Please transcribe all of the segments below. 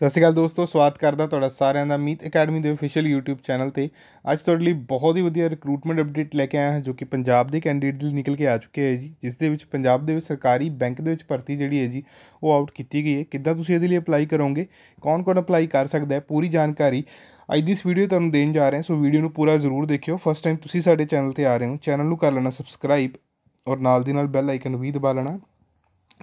ਸਤਿ ਸ਼੍ਰੀ ਅਕਾਲ ਦੋਸਤੋ ਸਵਾਗਤ ਕਰਦਾ ਤੁਹਾਡਾ ਸਾਰਿਆਂ ਦਾ ਮੀਤ ਅਕੈਡਮੀ ਦੇ ਅਫੀਸ਼ੀਅਲ YouTube ਚੈਨਲ ਤੇ ਅੱਜ ਤੁਹਾਡੇ ਲਈ ਬਹੁਤ ਹੀ ਵਧੀਆ ਰਿਕਰੂਟਮੈਂਟ ਅਪਡੇਟ ਲੈ ਕੇ ਆਇਆ ਹਾਂ ਜੋ ਕਿ ਪੰਜਾਬ ਦੇ ਕੈਂਡੀਡੇਟ ਲਈ ਨਿਕਲ ਕੇ ਆ ਚੁੱਕੇ ਹੈ ਜੀ ਜਿਸ ਦੇ ਵਿੱਚ ਪੰਜਾਬ ਦੇ ਵਿੱਚ ਸਰਕਾਰੀ ਬੈਂਕ ਦੇ ਵਿੱਚ ਭਰਤੀ ਜਿਹੜੀ ਹੈ ਜੀ ਉਹ ਆਊਟ ਕੀਤੀ ਗਈ ਹੈ ਕਿੱਦਾਂ ਤੁਸੀਂ ਇਹਦੇ ਲਈ ਅਪਲਾਈ ਕਰੋਗੇ ਕੌਣ-ਕੌਣ ਅਪਲਾਈ ਕਰ ਸਕਦਾ ਹੈ ਪੂਰੀ ਜਾਣਕਾਰੀ ਅੱਜ ਦੀ ਇਸ ਵੀਡੀਓ ਤੁਹਾਨੂੰ ਦੇਣ ਜਾ ਰਹੇ ਹਾਂ ਸੋ ਵੀਡੀਓ ਨੂੰ ਪੂਰਾ ਜ਼ਰੂਰ ਦੇਖਿਓ ਫਸਟ ਟਾਈਮ ਤੁਸੀਂ ਸਾਡੇ ਚੈਨਲ ਤੇ ਆ ਰਹੇ ਹੋ ਚੈਨਲ ਨੂੰ ਕਰ ਲੈਣਾ ਸਬਸਕ੍ਰਾਈਬ ਔਰ ਨਾਲ ਦੀ ਨਾਲ ਬੈਲ ਆਈਕਨ ਵੀ ਦਬਾ ਲੈਣਾ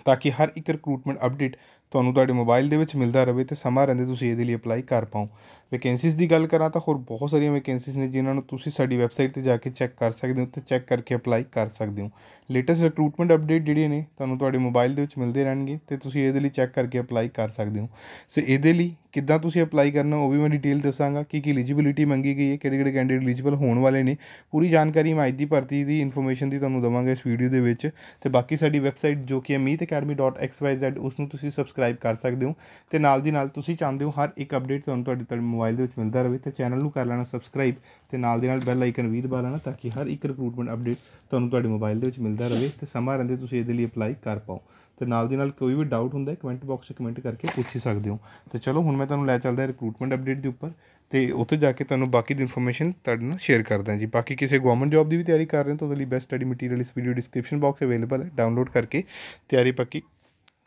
ਤਾਂ ਕਿ ਹਰ ਇੱਕ ਰਿਕਰੂਟਮੈਂਟ ਅਪਡੇਟ ਤੁਹਾਨੂੰ ਤੁਹਾਡੇ ਮੋਬਾਈਲ ਦੇ ਵਿੱਚ ਮਿਲਦਾ ਰਹੇ ਤੇ ਸਮਾਂ ਰਹਿੰਦੇ ਤੁਸੀਂ ਇਹਦੇ ਲਈ ਅਪਲਾਈ ਕਰ ਪਾਓ ਵੈਕੈਂਸੀਜ਼ ਦੀ ਗੱਲ ਕਰਾਂ ਤਾਂ ਹੋਰ ਬਹੁਤ ਸਾਰੀਆਂ ਵੈਕੈਂਸੀਜ਼ ਨੇ ਜਿਨ੍ਹਾਂ ਨੂੰ ਤੁਸੀਂ ਸਾਡੀ ਵੈਬਸਾਈਟ ਤੇ ਜਾ ਕੇ ਚੈੱਕ ਕਰ ਸਕਦੇ ਹੋ ਤੇ ਚੈੱਕ ਕਰਕੇ ਅਪਲਾਈ ਕਰ ਸਕਦੇ ਹੋ ਲੇਟੈਸਟ ਰਿਕਰੂਟਮੈਂਟ ਅਪਡੇਟ ਜਿਹੜੀਆਂ ਨੇ ਤੁਹਾਨੂੰ ਤੁਹਾਡੇ ਮੋਬਾਈਲ ਦੇ ਵਿੱਚ ਮਿਲਦੇ ਰਹਿਣਗੇ ਤੇ ਤੁਸੀਂ ਇਹਦੇ ਲਈ ਚੈੱਕ ਕਰਕੇ ਅਪਲਾਈ ਕਰ ਸਕਦੇ ਹੋ ਸੋ ਇਹਦੇ ਲਈ ਕਿੱਦਾਂ ਤੁਸੀਂ ਅਪਲਾਈ ਕਰਨਾ ਉਹ ਵੀ ਮੈਂ ਡਿਟੇਲ ਦੱਸਾਂਗਾ ਕੀ ਕੀ ਐਲੀਜੀਬਿਲਟੀ ਮੰਗੀ ਗਈ ਹੈ ਕਿਹੜੇ ਕਿਹੜੇ ਕੈਂਡੀਡੇਟ ਐਲੀਜੀਬਲ ਹੋਣ ਵਾਲੇ ਨੇ ਪੂਰੀ ਜਾਣਕਾਰੀ ਮੈਂ ਅੱਜ ਦੀ ਭਰਤੀ ਦੀ ਇਨਫੋਰਮੇਸ਼ਨ ਦੀ ਤੁਹਾਨੂੰ ਦਵਾਂਗਾ ਇਸ ਵੀਡੀਓ ਦੇ ਵਿੱਚ ਤੇ ਬਾਕੀ ਸਾਡੀ ਵੈਬਸਾਈਟ ਜੋ ਕਿ ਹੈ meetacademy.xyz ਉਸ ਨੂੰ ਤੁਸੀਂ ਸਬਸ ਸਬਸਕ੍ਰਾਈਬ ਕਰ ਸਕਦੇ ਹੋ ਤੇ ਨਾਲ ਦੀ ਨਾਲ ਤੁਸੀਂ ਚਾਹੁੰਦੇ ਹੋ ਹਰ ਇੱਕ ਅਪਡੇਟ ਤੁਹਾਨੂੰ ਤੁਹਾਡੇ ਤੁਹਾਡੇ ਮੋਬਾਈਲ ਦੇ ਵਿੱਚ ਮਿਲਦਾ ਰਹੇ ਤੇ ਚੈਨਲ ਨੂੰ ਕਰ ਲੈਣਾ ਸਬਸਕ੍ਰਾਈਬ ਤੇ ਨਾਲ ਦੀ ਨਾਲ ਬੈਲ ਆਈਕਨ ਵੀ ਦਬਾ ਲੈਣਾ ਤਾਂ ਕਿ ਹਰ ਇੱਕ ਰਿਕਰੂਟਮੈਂਟ ਅਪਡੇਟ ਤੁਹਾਨੂੰ ਤੁਹਾਡੇ ਮੋਬਾਈਲ ਦੇ ਵਿੱਚ ਮਿਲਦਾ ਰਹੇ ਤੇ ਸਮਾਂ ਰਹਿੰਦੇ ਤੁਸੀਂ ਇਹਦੇ ਲਈ ਅਪਲਾਈ ਕਰ ਪਾਓ ਤੇ ਨਾਲ ਦੀ ਨਾਲ ਕੋਈ ਵੀ ਡਾਊਟ ਹੁੰਦਾ ਹੈ ਕਮੈਂਟ ਬਾਕਸ 'ਚ ਕਮੈਂਟ ਕਰਕੇ ਪੁੱਛ ਹੀ ਸਕਦੇ ਹੋ ਤੇ ਚਲੋ ਹੁਣ ਮੈਂ ਤੁਹਾਨੂੰ ਲੈ ਚੱਲਦਾ ਰਿਕਰੂਟਮੈਂਟ ਅਪਡੇਟ ਦੇ ਉੱਪਰ ਤੇ ਉੱਥੇ ਜਾ ਕੇ ਤੁਹਾਨੂੰ ਬਾਕੀ ਦੀ ਇਨਫੋਰਮੇਸ਼ਨ ਤੁਹਾਡੇ ਨਾਲ ਸ਼ੇਅਰ ਕਰਦਾ ਜੀ ਬਾਕੀ ਕਿਸੇ ਗਵਰਨਮੈਂਟ ਜੌਬ ਦੀ ਵੀ ਤਿਆਰੀ ਕਰ ਰਹੇ ਹੋ ਤਾਂ ਉਹਦੇ ਲਈ ਬੈਸਟ ਸਟੱਡੀ ਮਟੀਰੀਅਲ ਇਸ ਵੀਡੀਓ ਡਿਸਕ੍ਰਿਪਸ਼ਨ ਬਾਕਸ ਅਵੇਲੇਬਲ ਹੈ ਡਾਊਨਲੋਡ ਕਰਕੇ ਤਿਆਰੀ ਪੱਕੀ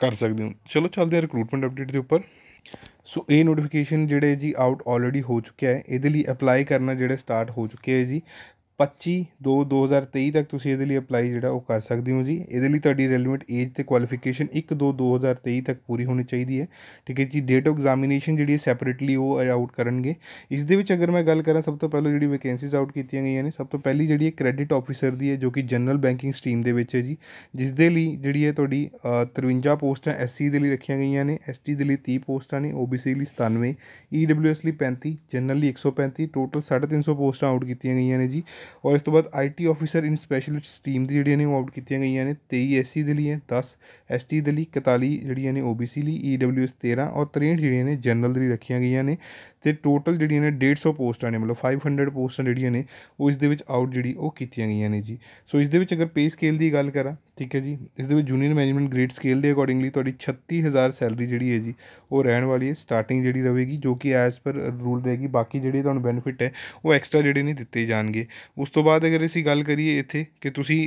ਕਰ ਸਕਦੇ ਹੋ ਚਲੋ ਚੱਲਦੇ ਹਾਂ ਰਿਕਰੂਟਮੈਂਟ ਅਪਡੇਟ ਦੇ ਉੱਪਰ ਸੋ ਇਹ ਨੋਟੀਫਿਕੇਸ਼ਨ ਜਿਹੜੇ ਜੀ ਆਊਟ ਆਲਰੇਡੀ ਹੋ ਚੁੱਕਿਆ ਹੈ ਇਹਦੇ ਲਈ ਅਪਲਾਈ ਕਰਨਾ ਜਿਹੜੇ ਸਟਾਰਟ ਹੋ ਚੁੱਕਿਆ ਹੈ ਜੀ 25 ਦੋ 2023 ਤੱਕ ਤੁਸੀਂ ਇਹਦੇ ਲਈ ਅਪਲਾਈ ਜਿਹੜਾ ਉਹ ਕਰ ਸਕਦੇ ਹੋ ਜੀ ਇਹਦੇ ਲਈ ਤੁਹਾਡੀ ਰੈਲੇਵੈਂਟ ਏਜ ਤੇ ਕੁਆਲੀਫਿਕੇਸ਼ਨ 1 ਦੋ 2023 ਤੱਕ ਪੂਰੀ ਹੋਣੀ ਚਾਹੀਦੀ ਹੈ ਠੀਕ ਹੈ ਜੀ ਡੇਟ ਆਫ ਐਗਜ਼ਾਮੀਨੇਸ਼ਨ ਜਿਹੜੀ ਹੈ ਸੈਪਰੇਟਲੀ ਉਹ ਆਊਟ ਕਰਨਗੇ ਇਸ ਦੇ ਵਿੱਚ ਅਗਰ ਮੈਂ ਗੱਲ ਕਰਾਂ ਸਭ ਤੋਂ ਪਹਿਲਾਂ ਜਿਹੜੀ ਵੈਕੈਂਸੀਜ਼ ਆਊਟ ਕੀਤੀਆਂ ਗਈਆਂ ਨੇ ਸਭ ਤੋਂ ਪਹਿਲੀ ਜਿਹੜੀ ਹੈ ਕ੍ਰੈਡਿਟ ਆਫੀਸਰ ਦੀ ਹੈ ਜੋ ਕਿ ਜਨਰਲ ਬੈਂਕਿੰਗ ਸਟਰੀਮ ਦੇ ਵਿੱਚ ਹੈ ਜੀ ਜਿਸ ਦੇ ਲਈ ਜਿਹੜੀ ਹੈ ਤੁਹਾਡੀ 53 ਪੋਸਟਾਂ ਐਸਸੀ ਦੇ ਲਈ ਰੱਖੀਆਂ ਗਈਆਂ ਨੇ ਐਸਟੀ ਦੇ ਲਈ 30 ਪੋਸਟਾਂ ਨੇ ਓਬੀਸੀ ਲਈ 97 ਈਡਬਲਯੂਐਸ e ਲਈ 35 ਜਨਰਲ ਲਈ 135 ਟੋਟਲ 350 ਪੋਸਟਾਂ ਆਊਟ ਕੀਤੀਆਂ ਗਈਆਂ ਨੇ ਜੀ ਔਰ ਇਸ ਤੋਂ ਬਾਅਦ IT officer in specialist team ਦੀ ਜਿਹੜੀਆਂ ਨੇ ਉਹ ਆਊਟ ਕੀਤੀਆਂ ਗਈਆਂ ਨੇ 23 ਐਸਸੀ ਦੇ ਲਈ 10 ਐਸਟੀ ਦੇ ਲਈ 41 ਜਿਹੜੀਆਂ ਨੇ ਓਬੀਸੀ ਲਈ ਈਡਬਲਯੂਐਸ e 13 ਔਰ 63 ਜਿਹੜੀਆਂ ਨੇ ਜਨਰਲ ਦੇ ਲਈ ਰੱਖੀਆਂ ਗਈਆਂ ਨੇ ਤੇ ਟੋਟਲ ਜਿਹੜੀਆਂ ਨੇ 150 ਪੋਸਟਾਂ ਨੇ ਮਤਲਬ 500 ਪੋਸਟਾਂ ਜਿਹੜੀਆਂ ਨੇ ਉਹ ਇਸ ਦੇ ਵਿੱਚ ਆਊਟ ਜਿਹੜੀ ਉਹ ਕੀਤੀਆਂ ਗਈਆਂ ਨੇ ਜੀ ਸੋ ਇਸ ਦੇ ਵਿੱਚ ਅਗਰ ਪੇ ਸਕੇਲ ਦੀ ਗੱਲ ਕਰਾਂ ਠੀਕ ਹੈ ਜੀ ਇਸ ਦੇ ਵਿੱਚ ਜੂਨੀਅਰ ਮੈਨੇਜਮੈਂਟ ਗ੍ਰੇਡ ਸਕੇਲ ਦੇ ਅਕੋਰਡਿੰਗਲੀ ਤੁਹਾਡੀ 36000 ਸੈਲਰੀ ਜਿਹੜੀ ਹੈ ਜੀ ਉਹ ਰਹਿਣ ਵਾਲੀ ਹੈ ਸਟਾਰਟਿੰਗ ਜਿਹੜੀ ਰਹੇਗੀ ਜੋ ਕਿ ਐਸ ਪਰ ਰੂਲ ਰਹੇਗੀ ਬਾਕੀ ਜਿਹੜੇ ਤੁਹਾਨੂੰ ਬੈਨੀਫਿਟ ਹੈ ਉਹ ਐਕਸਟਰਾ ਜਿਹੜੇ ਨਹੀਂ ਦਿੱਤੇ ਜਾਣਗੇ ਉਸ ਤੋਂ ਬਾਅਦ ਅਗਰ ਅਸੀਂ ਗੱਲ ਕਰੀਏ ਇੱਥੇ ਕਿ ਤੁਸੀਂ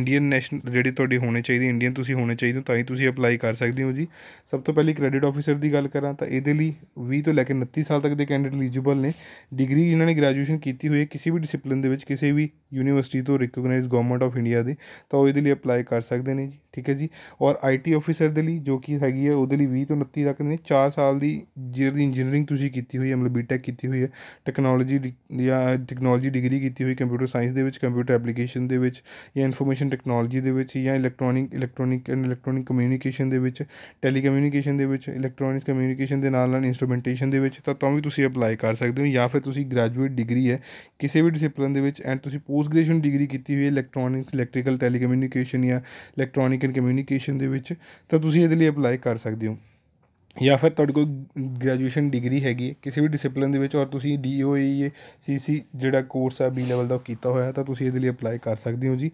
ਇੰਡੀਅਨ ਨੈਸ਼ਨਲ ਜਿਹੜੇ ਤੁਹਾਡੇ ਹੋਣੇ ਚਾਹੀਦੇ ਇੰਡੀਅਨ ਤੁਸੀਂ ਹੋਣੇ ਚਾਹੀਦੇ ਤਾਂ ਹੀ ਤੁਸੀਂ ਅਪਲਾਈ ਕਰ ਸਕਦੇ ਹੋ ਜੀ ਸਭ ਤੋਂ ਪਹਿਲੀ ਕ੍ਰੈਡਿਟ ਆਫੀਸਰ ਦੀ ਗੱਲ ਕਰਾਂ ਤਾਂ ਇਹਦੇ ਲਈ 20 ਤੋਂ ਲੈ ਕੇ 29 ਸਾਲ ਤੱਕ ਦੇ ਕੈਂਡੀਡੇਟ ਐਲੀਜੀਬਲ ਨੇ ਡਿਗਰੀ ਇਹਨਾਂ ਨੇ ਗ੍ਰੈਜੂਏਸ਼ਨ ਕੀਤੀ ਹੋਈ ਹੈ ਕਿਸੇ ਵੀ ਡਿਸਪਲਿਨ ਦੇ ਵਿੱਚ ਕਿਸੇ ਵੀ ਯੂਨੀਵਰਸਿਟੀ ਤੋਂ ਰਿਕਗਨਾਈਜ਼ਡ ਗਵਰਨਮੈਂਟ ਆਫ ਇੰਡੀਆ ਦੇ ਤਾਂ ਉਹ ਇਹਦੇ ਲਈ ਅਪਲਾਈ ਕਰ ਸਕਦੇ ਨੇ ਜੀ ਠੀਕ ਹੈ ਜੀ ਔਰ ਆਈਟੀ ਆਫੀਸਰ ਦੇ ਲਈ ਜੋ ਕਿ ਹੈਗੀ ਹੈ ਉਹਦੇ ਲਈ 20 ਤੋਂ 29 ਤੱਕ ਨੇ 4 ਸਾਲ ਦੀ ਜਿਹੜੀ ਇੰਜੀਨੀਅਰਿੰਗ ਤੁਸੀਂ ਕੀਤੀ ਹੋਈ ਹੈ ਮਤਲਬ ਬੀਟੈਕ ਕੀਤੀ ਹੋਈ ਹੈ ਟੈਕਨੋਲੋਜੀ ਜਾਂ ਟੈਕਨੋਲੋਜੀ ਡਿਗਰੀ ਕੀਤੀ ਹੋਈ ਕੰਪਿਊਟਰ ਸਾਇੰਸ ਦੇ ਵਿੱਚ ਕੰਪਿਊਟਰ ਐਪਲੀਕੇਸ਼ਨ ਦੇ ਵਿੱਚ ਜਾਂ ਇਨਫੋਰਮੇਸ਼ਨ ਟੈਕਨੋਲੋਜੀ ਦੇ ਵਿੱਚ ਜਾਂ electronic electronic and electronic communication ਦੇ ਵਿੱਚ ਟੈਲੀਕਮਿਊਨੀਕੇਸ਼ਨ ਦੇ ਵਿੱਚ ਇਲੈਕਟ੍ਰੋਨਿਕ ਕਮਿਊਨੀਕੇਸ਼ਨ ਦੇ ਨਾਲ ਨਾਲ ਇਨਸਟਰੂਮੈਂਟੇਸ਼ਨ ਦੇ ਵਿੱਚ ਤਾਂ ਤਾਂ ਵੀ ਤੁਸੀਂ ਅਪਲਾਈ ਕਰ ਸਕਦੇ ਹੋ ਜਾਂ ਫਿਰ ਤੁਸੀਂ ਗ੍ਰੈਜੂਏਟ ਡਿਗਰੀ ਹੈ ਕਿਸੇ ਵੀ ਡਿਸਪਲਿਨ ਦੇ ਵਿੱਚ ਐਂਡ ਤੁਸੀਂ ਪੋਸਟ ਗ੍ਰੈਜੂਏਸ਼ਨ ਡਿਗਰੀ ਕੀਤੀ ਹੋਈ ਹੈ ਇਲੈਕਟ੍ਰੋਨਿਕ ਇਲੈਕਟ੍ਰੀਕਲ ਟੈਲੀਕਮਿਊਨੀਕੇਸ਼ਨ ਜਾਂ ਇਲੈਕਟ੍ਰੋਨਿਕ ਮਾਰਕੀਟ ਕਮਿਊਨੀਕੇਸ਼ਨ ਦੇ ਵਿੱਚ ਤਾਂ ਤੁਸੀਂ ਇਹਦੇ ਲਈ ਅਪਲਾਈ ਕਰ ਸਕਦੇ ਹੋ ਜਾਂ ਫਿਰ ਤੁਹਾਡੇ ਕੋਲ ਗ੍ਰੈਜੂਏਸ਼ਨ ਡਿਗਰੀ ਹੈਗੀ ਕਿਸੇ ਵੀ ਡਿਸਪਲਿਨ ਦੇ ਵਿੱਚ ਔਰ ਤੁਸੀਂ ਡੀਓਏ ਸੀਸੀ ਜਿਹੜਾ ਕੋਰਸ ਆ ਬੀ ਲੈਵਲ ਦਾ ਕੀਤਾ ਹੋਇਆ ਤਾਂ ਤੁਸੀਂ ਇਹਦੇ ਲਈ ਅਪਲਾਈ ਕਰ ਸਕਦੇ ਹੋ ਜੀ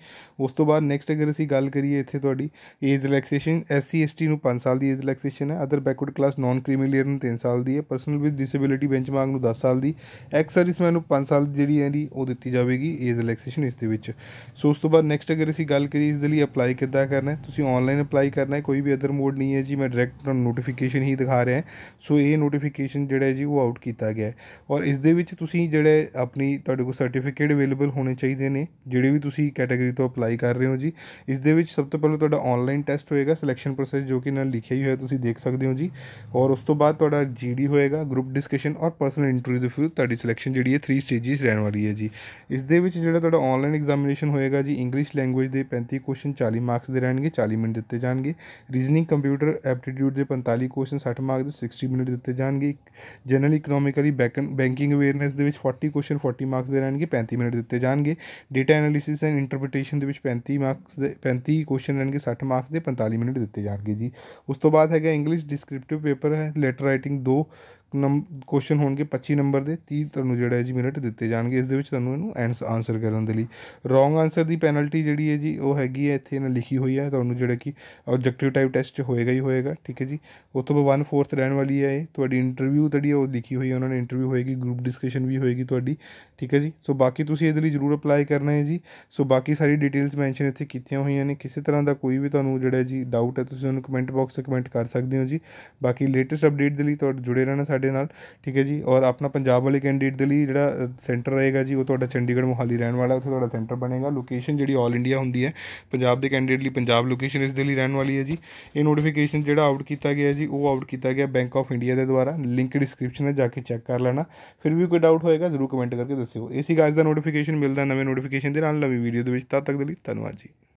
ਉਸ ਤੋਂ ਬਾਅਦ ਨੈਕਸਟ ਅਗਰ ਅਸੀਂ ਗੱਲ ਕਰੀਏ ਇੱਥੇ ਤੁਹਾਡੀ ਏਜ ਰਿਲੈਕਸੇਸ਼ਨ ਐਸਸੀ ਐਸਟੀ ਨੂੰ 5 ਸਾਲ ਦੀ ਏਜ ਰਿਲੈਕਸੇਸ਼ਨ ਹੈ other backward class non creamy layer ਨੂੰ 3 ਸਾਲ ਦੀ ਹੈ ਪਰਸਨਲ ਵਿਦ ਡਿਸੇਬਿਲਿਟੀ ਬੈਂਚਮਾਰਕ ਨੂੰ 10 ਸਾਲ ਦੀ ਐਕਸ ਸਰਵਿਸਮੈਨ ਨੂੰ 5 ਸਾਲ ਜਿਹੜੀ ਹੈ ਦੀ ਉਹ ਦਿੱਤੀ ਜਾਵੇਗੀ ਏਜ ਰਿਲੈਕਸੇਸ਼ਨ ਇਸ ਦੇ ਵਿੱਚ ਸੋ ਉਸ ਤੋਂ ਬਾਅਦ ਨੈਕਸਟ ਅਗਰ ਅਸੀਂ ਗੱਲ ਕਰੀਏ ਇਸ ਦੇ ਲਈ ਅਪਲਾਈ ਕਿੱਦਾਂ ਕਰਨਾ ਹੈ ਤੁਸੀਂ ਆਨਲਾਈਨ ਅਪਲਾਈ ਕਰਨਾ ਹੈ ਕੋਈ ਵੀ ਅਦਰ ਮੋਡ ਨਹੀਂ ਹੈ ਜੀ ਮੈਂ ਡਾਇਰੈਕਟ ਨੋਟੀਫਿਕੇਸ਼ਨ ਹੀ ਨਹੀਂ ਦਿਖਾ ਰਹੇ ਸੋ ਇਹ ਨੋਟੀਫਿਕੇਸ਼ਨ ਜਿਹੜਾ ਜੀ ਉਹ ਆਊਟ ਕੀਤਾ ਗਿਆ ਹੈ ਔਰ ਇਸ ਦੇ ਵਿੱਚ ਤੁਸੀਂ ਜਿਹੜੇ ਆਪਣੀ ਤੁਹਾਡੇ ਕੋਲ ਸਰਟੀਫਿਕੇਟ ਅਵੇਲੇਬਲ ਹੋਣੇ ਚਾਹੀਦੇ ਨੇ ਜਿਹੜੇ ਵੀ ਤੁਸੀਂ ਕੈਟਾਗਰੀ ਤੋਂ ਅਪਲਾਈ ਕਰ ਰਹੇ ਹੋ ਜੀ ਇਸ ਦੇ ਵਿੱਚ ਸਭ ਤੋਂ ਪਹਿਲਾਂ ਤੁਹਾਡਾ ਆਨਲਾਈਨ ਟੈਸਟ ਹੋਏਗਾ ਸਿਲੈਕਸ਼ਨ ਪ੍ਰੋਸੈਸ ਜੋ ਕਿ ਨਾਲ ਲਿਖਿਆ ਹੀ ਹੋਇਆ ਤੁਸੀਂ ਦੇਖ ਸਕਦੇ ਹੋ ਜੀ ਔਰ ਉਸ ਤੋਂ ਬਾਅਦ ਤੁਹਾਡਾ ਜੀਡੀ ਹੋਏਗਾ ਗਰੁੱਪ ਡਿਸਕਸ਼ਨ ਔਰ ਪਰਸਨਲ ਇੰਟਰਵਿਊ ਦੇ ਫਿਰ ਤੁਹਾਡੀ ਸਿਲੈਕਸ਼ਨ ਜਿਹੜੀ ਹੈ 3 ਸਟੇਜਸ ਰਹਿਣ ਵਾਲੀ ਹੈ ਜੀ ਇਸ ਦੇ ਵਿੱਚ ਜਿਹੜਾ ਤੁਹਾਡਾ ਆਨਲਾਈਨ ਐਗਜ਼ਾਮੀਨੇਸ਼ਨ ਹੋਏਗਾ ਜੀ ਇੰਗਲਿਸ਼ ਲੈਂਗੁਏਜ ਦੇ 35 ਕੁਐਸਚਨ 40 ਮਾਰਕਸ ਦੇ ਰਹਿਣਗੇ 40 ਮਿੰਟ ਦਿੱਤੇ ਜਾਣਗੇ ਰੀਜ਼ਨਿੰਗ ਕੰਪਿਊਟਰ ਐਪਟੀਟਿਊਡ ਦੇ 45 ਕੁਐਸਚਨ ਕੁਐਸਚਨ 60 ਮਾਰਕ ਦੇ 60 ਮਿੰਟ ਦਿੱਤੇ ਜਾਣਗੇ ਜਨਰਲ ਇਕਨੋਮਿਕਲੀ ਬੈਂਕਿੰਗ ਅਵੇਅਰਨੈਸ ਦੇ ਵਿੱਚ 40 ਕੁਐਸਚਨ 40 ਮਾਰਕਸ ਦੇ ਰਹਿਣਗੇ 35 ਮਿੰਟ ਦਿੱਤੇ ਜਾਣਗੇ ਡਾਟਾ ਐਨਾਲਿਸਿਸ ਐਂਡ ਇੰਟਰਪ੍ਰੀਟੇਸ਼ਨ ਦੇ ਵਿੱਚ 35 ਮਾਰਕਸ ਦੇ 35 ਕੁਐਸਚਨ ਰਹਿਣਗੇ 60 ਮਾਰਕਸ ਦੇ 45 ਮਿੰਟ ਦਿੱਤੇ ਜਾਣਗੇ ਜੀ ਉਸ ਤੋਂ ਬਾਅਦ ਹੈਗਾ ਇੰਗਲਿਸ਼ ਡਿਸਕ੍ਰਿਪਟਿਵ ਪੇਪਰ ਹੈ ਲੈਟਰ ਰਾਈਟਿੰਗ 2 ਨੰਬ ਕੁਐਸਚਨ ਹੋਣਗੇ 25 ਨੰਬਰ ਦੇ 30 ਤੁਹਾਨੂੰ ਜਿਹੜਾ ਹੈ ਜੀ ਮਿੰਟ ਦਿੱਤੇ ਜਾਣਗੇ ਇਸ ਦੇ ਵਿੱਚ ਤੁਹਾਨੂੰ ਇਹਨੂੰ ਐਂਸ ਆਨਸਰ ਕਰਨ ਦੇ ਲਈ ਰੋਂਗ ਆਨਸਰ ਦੀ ਪੈਨਲਟੀ ਜਿਹੜੀ ਹੈ ਜੀ ਉਹ ਹੈਗੀ ਹੈ ਇੱਥੇ ਇਹਨਾਂ ਲਿਖੀ ਹੋਈ ਹੈ ਤੁਹਾਨੂੰ ਜਿਹੜਾ ਕਿ ਆਬਜੈਕਟਿਵ ਟਾਈਪ ਟੈਸਟ ਹੋਏਗਾ ਹੀ ਹੋਏਗਾ ਠੀਕ ਹੈ ਜੀ ਉਸ ਤੋਂ ਬਾਅਦ 1/4 ਰਹਿਣ ਵਾਲੀ ਹੈ ਇਹ ਤੁਹਾਡੀ ਇੰਟਰਵਿਊ ਜਿਹੜੀ ਉਹ ਲਿਖੀ ਹੋਈ ਹੈ ਉਹਨਾਂ ਨੇ ਇੰਟਰਵਿਊ ਹੋਏਗੀ ਗਰੁੱਪ ਡਿਸਕਸ਼ਨ ਵੀ ਹੋਏਗੀ ਤੁਹਾਡੀ ਠੀਕ ਹੈ ਜੀ ਸੋ ਬਾਕੀ ਤੁਸੀਂ ਇਹਦੇ ਲਈ ਜ਼ਰੂਰ ਅਪਲਾਈ ਕਰਨਾ ਹੈ ਜੀ ਸੋ ਬਾਕੀ ਸਾਰੀ ਡਿਟੇਲਸ ਮੈਂਸ਼ਨ ਇੱਥੇ ਕੀਤੀਆਂ ਹੋਈਆਂ ਨੇ ਕਿਸੇ ਤਰ੍ਹਾਂ ਦਾ ਕੋਈ ਵੀ ਤੁਹਾਨੂੰ ਜਿਹੜਾ ਜੀ ਡਾਊਟ ਹੈ ਤੁਸੀਂ ਉਹਨੂੰ ਕਮੈਂਟ ਬਾਕਸ ਕਮੈਂਟ ਕਰ ਸਕਦੇ ਹੋ ਜੀ ਬਾਕੀ ਲੇਟੈਸਟ ਅਪਡੇਟ ਦੇ ਲਈ ਤੁਹਾਡੇ ਜੁੜੇ ਰਹਿਣਾ ਸਾਡੇ ਸਾਡੇ ਨਾਲ ਠੀਕ ਹੈ ਜੀ ਔਰ ਆਪਣਾ ਪੰਜਾਬ ਵਾਲੇ ਕੈਂਡੀਡੇਟ ਦੇ ਲਈ ਜਿਹੜਾ ਸੈਂਟਰ ਰਹੇਗਾ ਜੀ ਉਹ ਤੁਹਾਡਾ ਚੰਡੀਗੜ੍ਹ ਮੁਹਾਲੀ ਰਹਿਣ ਵਾਲਾ ਉੱਥੇ ਤੁਹਾਡਾ ਸੈਂਟਰ ਬਣੇਗਾ ਲੋਕੇਸ਼ਨ ਜਿਹੜੀ ਆਲ ਇੰਡੀਆ ਹੁੰਦੀ ਹੈ ਪੰਜਾਬ ਦੇ ਕੈਂਡੀਡੇਟ ਲਈ ਪੰਜਾਬ ਲੋਕੇਸ਼ਨ ਇਸ ਦੇ ਲਈ ਰਹਿਣ ਵਾਲੀ ਹੈ ਜੀ ਇਹ ਨੋਟੀਫਿਕੇਸ਼ਨ ਜਿਹੜਾ ਆਊਟ ਕੀਤਾ ਗਿਆ ਜੀ ਉਹ ਆਊਟ ਕੀਤਾ ਗਿਆ ਬੈਂਕ ਆਫ ਇੰਡੀਆ ਦੇ ਦੁਆਰਾ ਲਿੰਕ ਡਿਸਕ੍ਰਿਪਸ਼ਨ ਹੈ ਜਾ ਕੇ ਚੈੱਕ ਕਰ ਲੈਣਾ ਫਿਰ ਵੀ ਕੋਈ ਡਾਊਟ ਹੋਏਗਾ ਜ਼ਰੂਰ ਕਮੈਂਟ ਕਰਕੇ ਦੱਸਿਓ ਇਸੇ ਗਾਇਜ਼ ਦਾ ਨੋਟੀਫਿਕੇਸ਼ਨ ਮਿਲਦਾ ਨਵੇਂ ਨੋਟੀਫਿਕੇਸ਼ਨ ਦੇ ਨਾਲ ਨਵੀਂ ਵੀਡੀਓ ਦੇ ਵਿੱਚ ਤਦ ਤੱਕ ਦੇ ਲਈ ਧੰਨਵਾਦ ਜੀ